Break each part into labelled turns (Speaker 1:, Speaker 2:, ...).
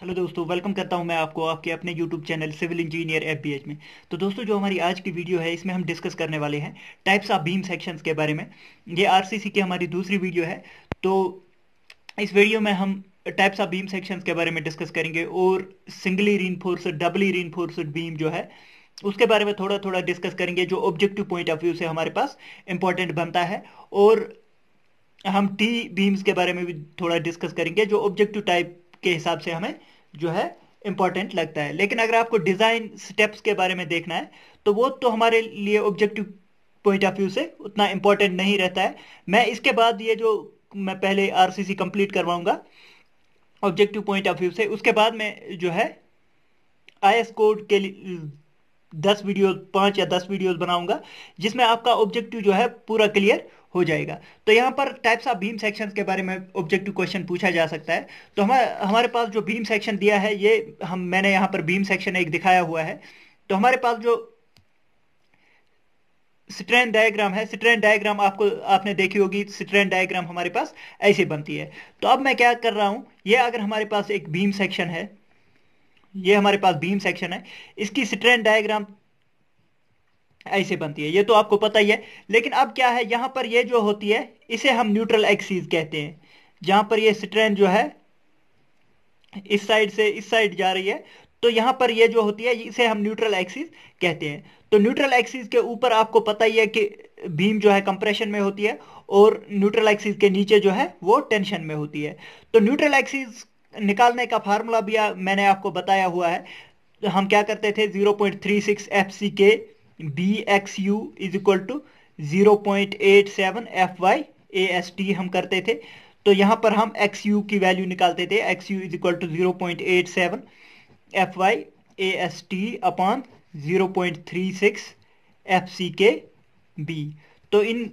Speaker 1: hello दोस्तों welcome करता हूं मैं आपको आपके अपने YouTube channel civil engineer F में तो दोस्तों जो हमारी आज की वीडियो है इसमें हम डिस्कस करने वाले हैं टाइप्स ऑफ बीम सेक्शंस के बारे में ये आरसीसी की हमारी दूसरी वीडियो है तो इस वीडियो में हम टाइप्स ऑफ बीम सेक्शंस के बारे में डिस्कस करेंगे और सिंगली रीनफोर्सड डबली रीनफोर्सड बीम जो है उसके बारे में थोड़ा थोड़ा डिस्कस करेंगे जो ऑब्जेक्टिव पॉइंट ऑफ व्यू से हमारे पास इंपॉर्टेंट बनता है और हम टी बीम्स के बारे में भी थोड़ा डिस्कस करेंगे जो ऑब्जेक्टिव टाइप के हिसाब से हमें जो है इंपॉर्टेंट लगता है लेकिन अगर आपको डिज़ाइन स्टेप्स के बारे में देखना है तो वो तो हमारे लिए ऑब्जेक्टिव पॉइंट ऑफ व्यू से उतना इंपॉर्टेंट नहीं रहता है मैं इसके बाद ये जो मैं पहले आर सी सी कंप्लीट करवाऊंगा ऑब्जेक्टिव पॉइंट ऑफ व्यू से उसके बाद में जो है आई एस कोड के लिए दस वीडियो पांच या दस वीडियोस बनाऊंगा जिसमें आपका ऑब्जेक्टिव जो है पूरा क्लियर हो जाएगा तो यहाँ पर टाइप्स ऑफ भीम सेक्शंस के बारे में ऑब्जेक्टिव क्वेश्चन पूछा जा सकता है तो हम हमारे पास जो भीम सेक्शन दिया है ये हम मैंने यहाँ पर भीम सेक्शन एक दिखाया हुआ है तो हमारे पास जो स्ट्रेन डायग्राम है स्ट्रेन डायग्राम आपको आपने देखी होगी स्ट्रेन डायग्राम हमारे पास ऐसे बनती है तो अब मैं क्या कर रहा हूँ ये अगर हमारे पास एक भीम सेक्शन है ये हमारे पास भीम सेक्शन है इसकी स्ट्रेन डायग्राम ऐसे बनती है ये तो आपको पता ही है लेकिन अब क्या है यहाँ पर ये जो होती है इसे हम न्यूट्रल एक्सीज कहते हैं जहां पर ये स्ट्रेन जो है इस साइड से इस साइड जा रही है तो यहां पर ये जो होती है इसे हम न्यूट्रल एक्सिस कहते हैं तो न्यूट्रल एक्सिस के ऊपर आपको पता ही है कि भीम जो है कंप्रेशन में होती है और न्यूट्रल एक्सिस के नीचे जो है वो टेंशन में होती है तो न्यूट्रल एक्सिस निकालने का फार्मूला भी मैंने आपको बताया हुआ है हम क्या करते थे zero point three six F C K B X U is equal to zero point eight seven F Y A S T हम करते थे तो यहां पर हम एक्स यू की वैल्यू निकालते थे X U is equal to zero point eight seven F Y A S T upon zero point three six F C K B तो इन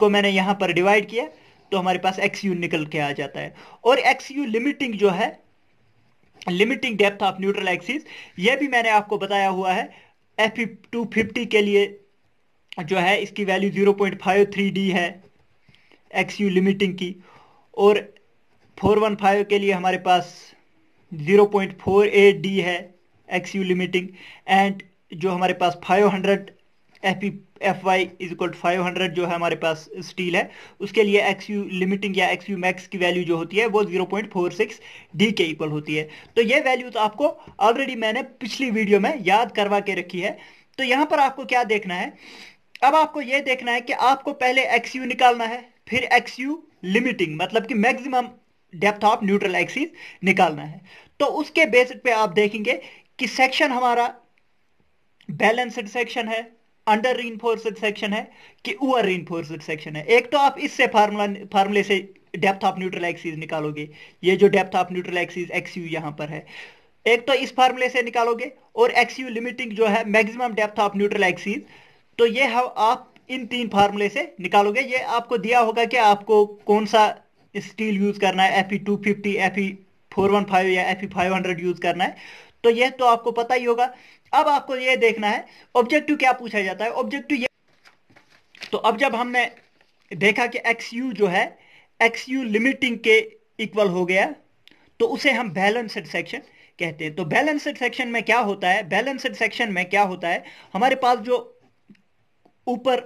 Speaker 1: को मैंने यहाँ पर डिवाइड किया तो हमारे पास एक्स यू निकल के आ जाता है और एक्स यू लिमिटिंग जो है limiting depth of neutral axis यह भी मैंने आपको बताया हुआ है एफ टू फिफ्टी के लिए जो है इसकी value zero point five three D है एक्स यू लिमिटिंग की और फोर वन फाइव के लिए हमारे पास zero point four eight D है एक्स यू लिमिटिंग एंड जो हमारे पास five hundred F F Y is equal to five hundred जो है हमारे पास स्टील है उसके लिए एक्स यू लिमिटिंग या एक्स यू मैक्स की वैल्यू जो होती है वो zero point four six D के इक्वल होती है तो ये वैल्यू तो आपको ऑलरेडी मैंने पिछली वीडियो में याद करवा के रखी है तो यहाँ पर आपको क्या देखना है अब आपको ये देखना है कि आपको पहले एक्स यू निकालना है फिर एक्स यू लिमिटिंग मतलब कि maximum depth of neutral axis निकालना है तो उसके बेसिस पे आप देखेंगे कि सेक्शन हमारा बैलेंस्ड सेक्शन है अंडर रीनफोर्सड सेक्शन है कि ओवर रीनफोर्सड सेक्शन है एक तो आप इससे फार्मूला फार्मूले से डेप्थ ऑफ न्यूट्रल एक्सिस निकालोगे ये जो depth of neutral axis X U यहाँ पर है एक तो इस फार्मूले से निकालोगे और एक्स यू लिमिटिंग जो है maximum depth of neutral axis तो ये हाँ आप इन तीन फार्मूले से निकालोगे ये आपको दिया होगा कि आपको कौन सा स्टील यूज करना है F E two fifty F E four one five या F E five hundred use करना है तो यह तो आपको पता ही होगा अब आपको ये देखना है ऑब्जेक्टिव क्या पूछा जाता है ऑब्जेक्टिव ये तो अब जब हमने देखा कि एक्स यू जो है एक्स यू लिमिटिंग के इक्वल हो गया तो उसे हम बैलेंसड सेक्शन कहते हैं तो बैलेंसड सेक्शन में क्या होता है बैलेंसड सेक्शन में क्या होता है हमारे पास जो ऊपर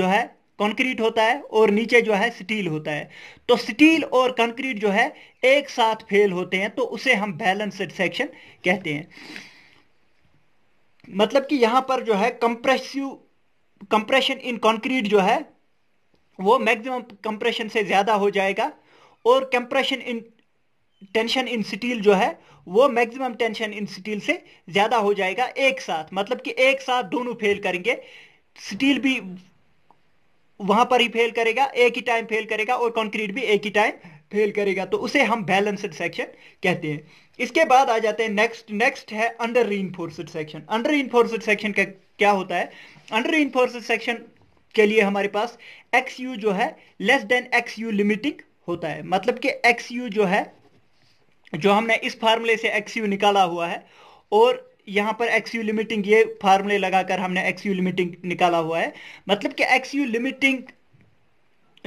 Speaker 1: जो है कंक्रीट होता है और नीचे जो है स्टील होता है तो स्टील और कंक्रीट जो है एक साथ फेल होते हैं तो उसे हम बैलेंसड सेक्शन कहते हैं मतलब कि यहाँ पर जो है कंप्रेसिव कंप्रेशन इन कंक्रीट जो है वो मैक्सिमम कंप्रेशन से ज़्यादा हो जाएगा और compression in tension in steel जो है वो मैक्सिमम टेंशन इन स्टील से ज़्यादा हो जाएगा एक साथ मतलब कि एक साथ दोनों फेल करेंगे स्टील भी वहां पर ही फेल करेगा एक ही टाइम फेल करेगा और कंक्रीट भी एक ही टाइम फेल करेगा तो उसे हम बैलेंसड सेक्शन कहते हैं इसके बाद आ जाते हैं नेक्स्ट नेक्स्ट है under re section under re section का क्या होता है अंडर री सेक्शन के लिए हमारे पास एक्स यू जो है less than X U limiting होता है मतलब कि एक्स यू जो है जो हमने इस फार्मूले से एक्स यू निकाला हुआ है और यहां पर एक्स यू लिमिटिंग ये फार्मूले लगाकर हमने एक्स यू लिमिटिंग निकाला हुआ है मतलब कि एक्स यू लिमिटिंग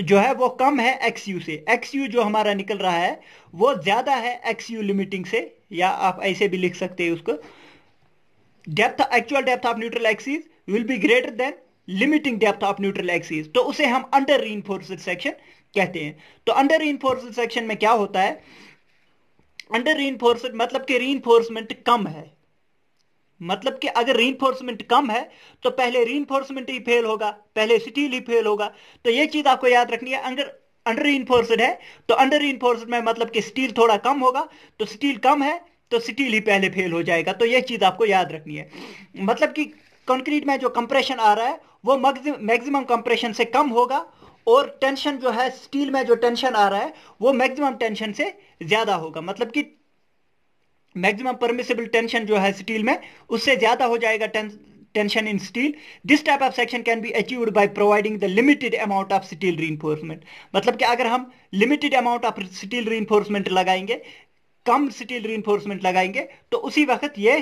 Speaker 1: जो है वो कम है एक्स यू से एक्स यू जो हमारा निकल रहा है वो ज्यादा है एक्स यू लिमिटिंग से या आप ऐसे भी लिख सकते हैं उसको depth actual depth of neutral axis will be greater than limiting depth of neutral axis तो उसे हम अंडर री सेक्शन कहते हैं तो अंडर री सेक्शन में क्या होता है अंडर री मतलब कि री कम है मतलब कि अगर री कम है तो पहले री ही फेल होगा पहले स्टील ही फेल होगा तो ये चीज आपको याद रखनी है अगर अंडर इन्फोर्सड है तो अंडर इन्फोर्सड में मतलब कि स्टील थोड़ा कम होगा तो स्टील कम है तो स्टील ही पहले फेल हो जाएगा तो यह चीज़ आपको याद रखनी है मतलब कि कंक्रीट में जो कंप्रेशन आ रहा है वो मैक्सिमम कंप्रेशन से कम होगा और टेंशन जो है स्टील में जो टेंशन आ रहा है वो मैक्सिमम टेंशन से ज़्यादा होगा मतलब कि मैक्सिमम परमिसेबल टेंशन जो है स्टील में उससे ज्यादा हो जाएगा tension in steel this type of section can be achieved by providing the limited amount of steel re मतलब कि अगर हम लिमिटेड अमाउंट ऑफ स्टील री लगाएंगे कम स्टील री लगाएंगे तो उसी वक्त ये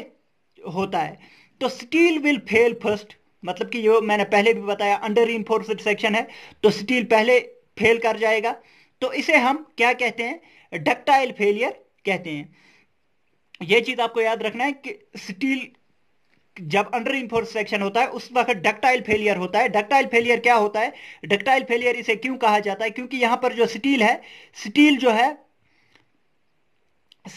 Speaker 1: होता है तो स्टील विल फेल फर्स्ट मतलब कि ये मैंने पहले भी बताया अंडर री सेक्शन है तो स्टील पहले फेल कर जाएगा तो इसे हम क्या कहते हैं डक्टाइल फेलियर कहते हैं ये चीज आपको याद रखना है कि स्टील जब अंडर इंफोर्सेक्शन होता है उस वक्त डक्टाइल फेलियर होता है डक्टाइल फेलियर क्या होता है डक्टाइल फेलियर इसे क्यों कहा जाता है क्योंकि यहां पर जो स्टील है स्टील जो है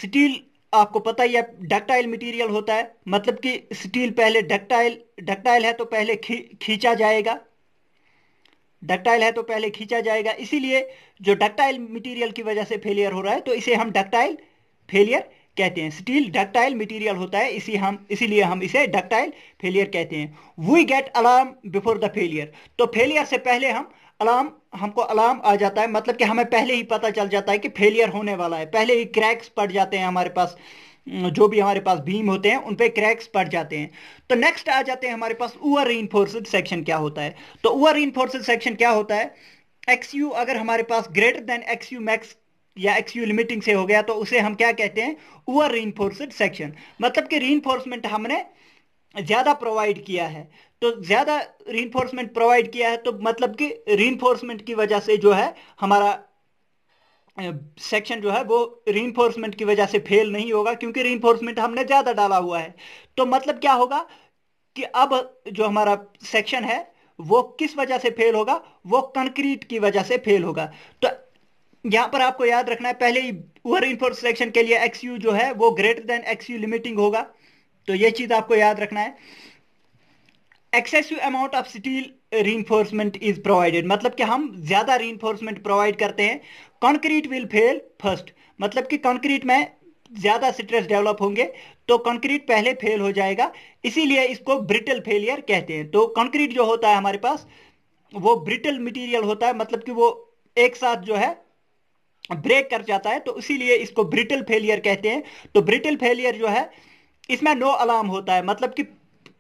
Speaker 1: स्टील आपको पता ही है डक्टाइल मटेरियल होता है मतलब कि स्टील पहले डक्टाइल डक्टाइल है तो पहले खी खींचा जाएगा डक्टाइल है तो पहले खींचा जाएगा इसीलिए जो डक्टाइल मटेरियल की वजह से फेलियर हो रहा है तो इसे हम डक्टाइल फेलियर कहते हैं स्टील डक्टाइल मटेरियल होता है इसी हम इसीलिए हम इसे डक्टाइल फेलियर कहते हैं we get alarm before the failure तो फेलियर से पहले हम अलार्म हमको अलार्म आ जाता है मतलब कि हमें पहले ही पता चल जाता है कि फेलियर होने वाला है पहले ही क्रैक्स पड़ जाते हैं हमारे पास जो भी हमारे पास बीम होते हैं उन पे क्रैक्स पड़ जाते हैं तो नेक्स्ट आ जाते हैं हमारे पास ओवर री सेक्शन क्या होता है तो ओवर री सेक्शन क्या होता है एक्स यू अगर हमारे पास greater than X U max या एक्सयू लिमिटिंग से हो गया तो उसे हम क्या कहते हैं ओवर री सेक्शन मतलब कि री हमने ज़्यादा प्रोवाइड किया है तो ज़्यादा री प्रोवाइड किया है तो मतलब कि री की वजह से जो है हमारा सेक्शन जो है वो री की वजह से फेल नहीं होगा क्योंकि री हमने ज़्यादा डाला हुआ है तो मतलब क्या होगा कि अब जो हमारा सेक्शन है वो किस वजह से फेल होगा वो कंक्रीट की वजह से फेल होगा तो यहां पर आपको याद रखना है पहले ही ओवर इनफोर्स सिलेक्शन के लिए एक्स यू जो है वो greater than X U limiting होगा तो ये चीज आपको याद रखना है excessive amount of steel reinforcement is provided मतलब कि हम ज्यादा रीइंफोर्समेंट प्रोवाइड करते हैं कंक्रीट विल फेल फर्स्ट मतलब कि कंक्रीट में ज्यादा स्ट्रेस डेवलप होंगे तो कंक्रीट पहले फेल हो जाएगा इसीलिए इसको ब्रिटल फेलियर कहते हैं तो कंक्रीट जो होता है हमारे पास वो ब्रिटल मटेरियल होता है मतलब कि वो एक साथ जो है ब्रेक कर जाता है तो इसीलिए इसको ब्रिटल फेलियर कहते हैं तो ब्रिटल फेलियर जो है इसमें नो अलार्म होता है मतलब कि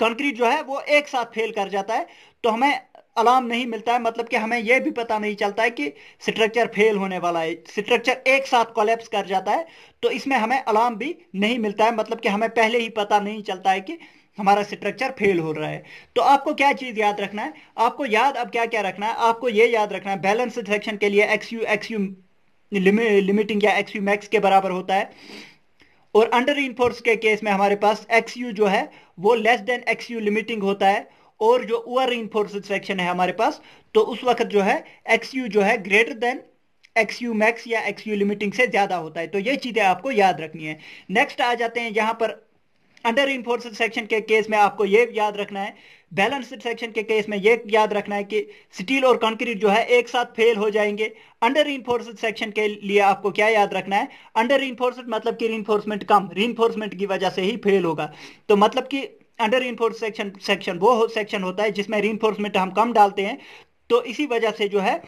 Speaker 1: कंक्रीट जो है वो एक साथ फेल कर जाता है तो हमें अलार्म नहीं मिलता है मतलब कि हमें यह भी पता नहीं चलता है कि स्ट्रक्चर फेल होने वाला है स्ट्रक्चर एक साथ कोलेप्स कर जाता है तो इसमें हमें अलार्म भी नहीं मिलता है मतलब कि हमें पहले ही पता नहीं चलता है कि हमारा स्ट्रक्चर फेल हो रहा है तो आपको क्या चीज़ याद रखना है आपको याद अब क्या क्या रखना है आपको ये याद रखना है बैलेंस सेक्शन के लिए X U X U limiting या एक्स यू मैक्स के बराबर होता है और अंडर इनफोर्स के केस में हमारे पास एक्स यू जो है वो less than X U limiting होता है और जो ओवर इनफोर्स सेक्शन है हमारे पास तो उस वक्त जो है एक्स यू जो है greater than X U max या एक्स यू लिमिटिंग से ज़्यादा होता है तो ये चीज़ें आपको याद रखनी है नेक्स्ट आ जाते हैं यहां पर अंडर इन्फोर्सड सेक्शन के केस में आपको ये याद रखना है बैलेंस्ड सेक्शन के केस में ये याद रखना है कि स्टील और कंक्रीट जो है एक साथ फेल हो जाएंगे अंडर इन्फोर्सड सेक्शन के लिए आपको क्या याद रखना है अंडर इन्फोर्सड मतलब कि रीइन्फोर्समेंट कम रीइन्फोर्समेंट की वजह से ही फेल होगा तो मतलब कि अंडर इन्फोर्स सेक्शन सेक्शन वो सेक्शन होता है जिसमें रीइन्फोर्समेंट हम कम डालते हैं तो इसी वजह से जो है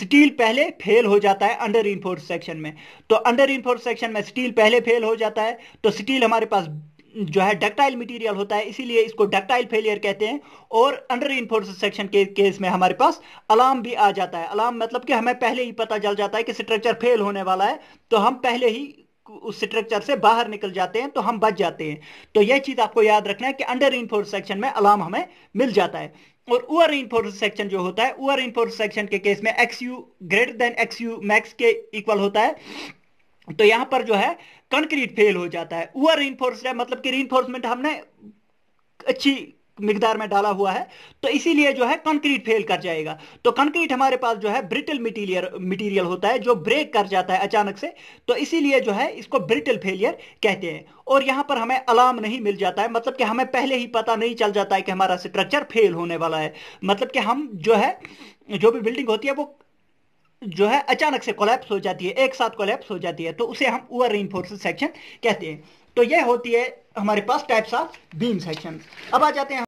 Speaker 1: स्टील पहले फेल हो जाता है अंडर इन्फोर्स सेक्शन में तो अंडर इन्फोर्स सेक्शन में स्टील पहले फेल हो जाता है तो स्टील हमारे पास जो है डक्टाइल मटेरियल होता है इसीलिए इसको डक्टाइल फेलियर कहते हैं और अंडर इन्फोर्स सेक्शन के केस में हमारे पास अलार्म भी आ जाता है अलार्म मतलब कि हमें पहले ही पता चल जाता है कि स्ट्रक्चर फेल होने वाला है तो हम पहले ही उस स्ट्रक्चर से बाहर निकल जाते हैं तो हम बच जाते हैं तो यह चीज़ आपको याद रखना है कि अंडर इन्फोर्स सेक्शन में अलार्म हमें मिल जाता है और ओवर इन्फोर्स सेक्शन जो होता है ओवर इन्फोर्स सेक्शन के केस में X U greater than X U max के इक्वल होता है तो यहां पर जो है कंक्रीट फेल हो जाता है ओवर रिइंफोर्स्ड है मतलब कि रिइंफोर्समेंट हमने अच्छी मिकदार में डाला हुआ है तो इसीलिए जो है कंक्रीट फेल कर जाएगा तो कंक्रीट हमारे पास जो है ब्रिटल मटीरियल मटीरियल होता है जो ब्रेक कर जाता है अचानक से तो इसीलिए जो है इसको ब्रिटल फेलियर कहते हैं और यहां पर हमें अलार्म नहीं मिल जाता है मतलब कि हमें पहले ही पता नहीं चल जाता है कि हमारा स्ट्रक्चर फेल होने वाला है मतलब कि हम जो है जो भी बिल्डिंग होती है वो जो है अचानक से कोलैप्स हो जाती है एक साथ कोलैप्स हो जाती है तो उसे हम ओवर रेनफोर्स सेक्शन कहते हैं तो यह होती है हमारे पास टाइप्स ऑफ बीम सेक्शन अब आ जाते हैं